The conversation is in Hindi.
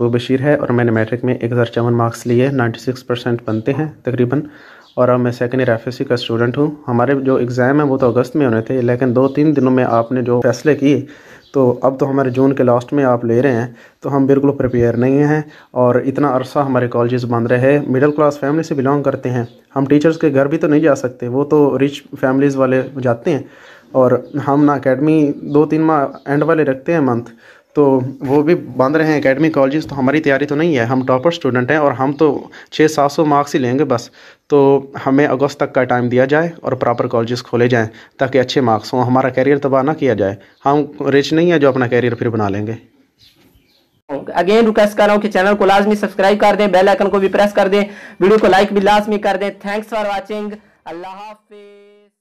वो बशीर है और मैंने मैट्रिक में एक हज़ार चौवन मार्क्स लिए नाइन्टी सिक्स परसेंट बनते हैं तकरीबन और अब मैं सेकेंड ईयर एफ का स्टूडेंट हूँ हमारे जो एग्ज़ाम है वो तो अगस्त में होने थे लेकिन दो तीन दिनों में आपने जो फैसले किए तो अब तो हमारे जून के लास्ट में आप ले रहे हैं तो हम बिल्कुल प्रिपेयर नहीं हैं और इतना अरसा हमारे कॉलेजेस बंद रहे मिडिल क्लास फैमिली से बिलोंग करते हैं हम टीचर्स के घर भी तो नहीं जा सकते वो तो रिच फैमिलीज़ वाले जाते हैं और हम ना अकेडमी दो तीन माह एंड वाले रखते हैं मंथ तो वो भी बांध रहे हैं अकेडमी कॉलेजेस तो हमारी तैयारी तो नहीं है हम टॉपर स्टूडेंट हैं और हम तो छः सात सौ मार्क्स ही लेंगे बस तो हमें अगस्त तक का टाइम दिया जाए और प्रॉपर कॉलेजेस खोले जाएँ ताकि अच्छे मार्क्स हों हमारा कैरियर तबाह ना किया जाए हम रिच नहीं है जो अपना कैरियर फिर बना लेंगे अगेन रिक्वेस्ट कर रहा हूँ कि चैनल को लाजमी सब्सक्राइब कर दें बेल आइकन को भी प्रेस कर दें वीडियो को लाइक भी लाजमी कर दें थैंक्स फॉर वॉचिंग अल्लाह हाफिज